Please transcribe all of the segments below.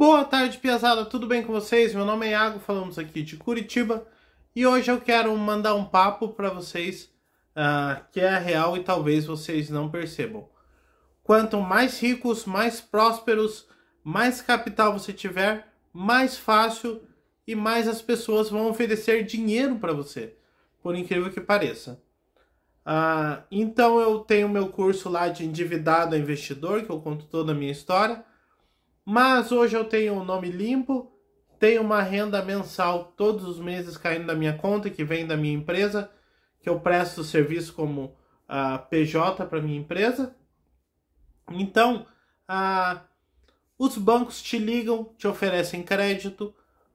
Boa tarde, Piazada, tudo bem com vocês? Meu nome é Iago, falamos aqui de Curitiba e hoje eu quero mandar um papo para vocês uh, que é real e talvez vocês não percebam. Quanto mais ricos, mais prósperos, mais capital você tiver, mais fácil e mais as pessoas vão oferecer dinheiro para você, por incrível que pareça. Uh, então eu tenho meu curso lá de endividado a investidor, que eu conto toda a minha história mas hoje eu tenho um nome limpo, tenho uma renda mensal todos os meses caindo da minha conta, que vem da minha empresa, que eu presto serviço como uh, ah, PJ para minha empresa. Então, uh, os bancos te ligam, te oferecem crédito,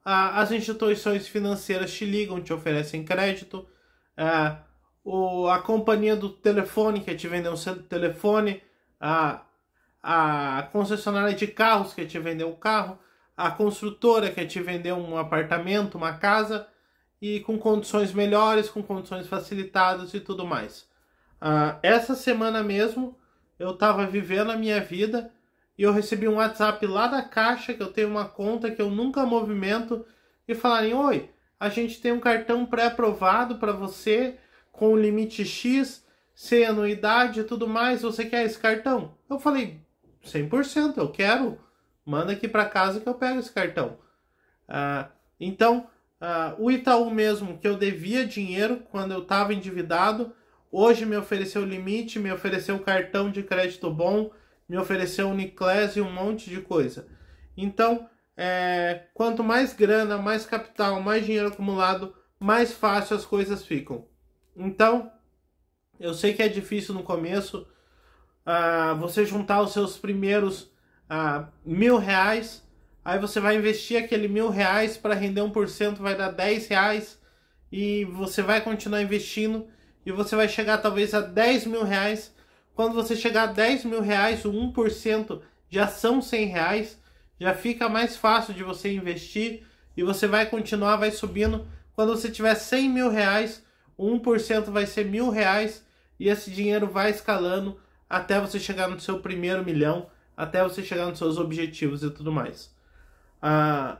uh, as instituições financeiras te ligam, te oferecem crédito, o, a companhia do telefone que é te vendeu um telefone, a a concessionária de carros que te vendeu o carro, a construtora que te vendeu um apartamento, uma casa, e com condições melhores, com condições facilitadas e tudo mais. Uh, essa semana mesmo eu estava vivendo a minha vida e eu recebi um WhatsApp lá da Caixa, que eu tenho uma conta que eu nunca movimento, e falarem: Oi, a gente tem um cartão pré-aprovado para você com limite X, sem anuidade e tudo mais. Você quer esse cartão? Eu falei: 100%, eu quero. Manda aqui para casa que eu pego esse cartão. Ah, então, ah, o Itaú mesmo, que eu devia dinheiro quando eu estava endividado, hoje me ofereceu limite, me ofereceu cartão de crédito bom, me ofereceu Uniclass e um monte de coisa. Então, é, quanto mais grana, mais capital, mais dinheiro acumulado, mais fácil as coisas ficam. Então, eu sei que é difícil no começo, ah, você juntar os seus primeiros ah, mil reais, aí você vai investir aquele mil reais para render um por cento, vai dar 10 reais, e você vai continuar investindo, e você vai chegar talvez a 10 mil reais. Quando você chegar a 10 mil reais, o 1% já são 100 reais, já fica mais fácil de você investir, e você vai continuar, vai subindo. Quando você tiver 100 mil reais, 1% vai ser mil reais, e esse dinheiro vai escalando até você chegar no seu primeiro milhão, até você chegar nos seus objetivos e tudo mais. Ah,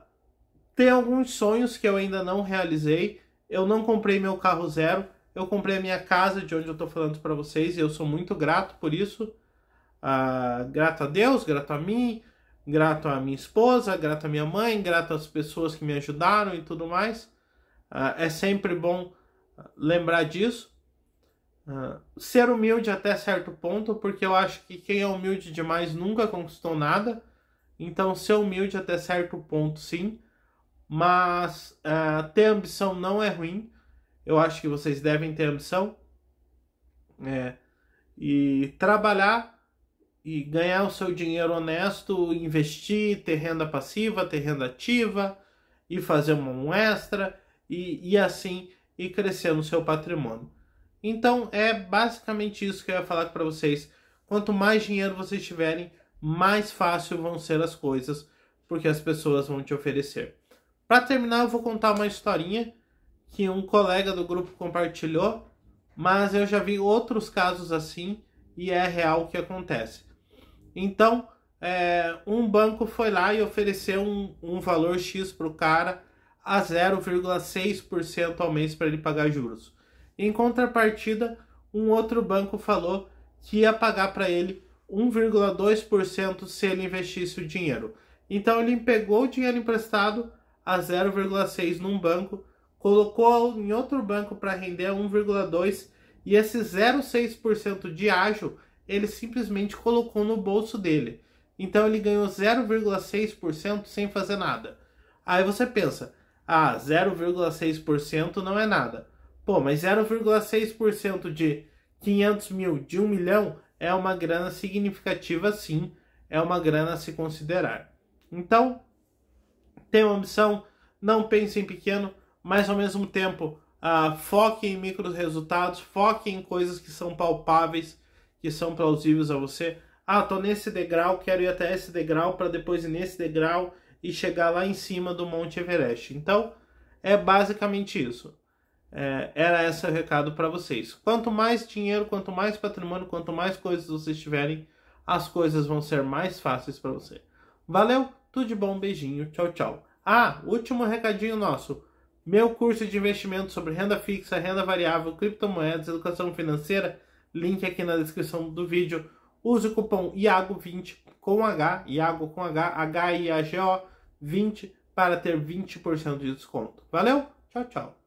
tem alguns sonhos que eu ainda não realizei. Eu não comprei meu carro zero, eu comprei a minha casa, de onde eu estou falando para vocês, e eu sou muito grato por isso. Ah, grato a Deus, grato a mim, grato à minha esposa, grato à minha mãe, grato às pessoas que me ajudaram e tudo mais. Ah, é sempre bom lembrar disso. Ah, ser humilde até certo ponto, porque eu acho que quem é humilde demais nunca conquistou nada. Então, ser humilde até certo ponto, sim. Mas uh, ter ambição não é ruim. Eu acho que vocês devem ter ambição. É, e trabalhar e ganhar o seu dinheiro honesto, investir, ter renda passiva, ter renda ativa e fazer uma extra e, e assim e crescer no seu patrimônio. Então é basicamente isso que eu ia falar para vocês. Quanto mais dinheiro vocês tiverem, mais fácil vão ser as coisas, porque as pessoas vão te oferecer. Para terminar, eu vou contar uma historinha que um colega do grupo compartilhou, mas eu já vi outros casos assim e é real o que acontece. Então, é, um banco foi lá e ofereceu um, um valor X para o cara a 0,6% ao mês para ele pagar juros. Em contrapartida, um outro banco falou que ia pagar para ele 1,2% se ele investisse o dinheiro. Então ele pegou o dinheiro emprestado a 0,6 num banco, colocou em outro banco para render a 1,2 e esse 0,6% de ágio ele simplesmente colocou no bolso dele. Então ele ganhou 0,6% sem fazer nada. Aí você pensa: "Ah, 0,6% não é nada". Pô, mas 0,6% de 500 mil de 1 milhão é uma grana significativa, sim. É uma grana a se considerar. Então, uma ambição, não pense em pequeno, mas ao mesmo tempo uh, foque em micro resultados, foque em coisas que são palpáveis, que são plausíveis a você. Ah, tô nesse degrau, quero ir até esse degrau para depois ir nesse degrau e chegar lá em cima do Monte Everest. Então, é basicamente isso. É, era esse o recado para vocês. Quanto mais dinheiro, quanto mais patrimônio, quanto mais coisas vocês tiverem, as coisas vão ser mais fáceis para você. Valeu, tudo de bom, beijinho, tchau, tchau. Ah, último recadinho nosso. Meu curso de investimento sobre renda fixa, renda variável, criptomoedas, educação financeira, link aqui na descrição do vídeo. Use o cupom IAGO20 com H, IAGO com H, H-I-A-G-O 20 para ter 20% de desconto. Valeu, tchau, tchau.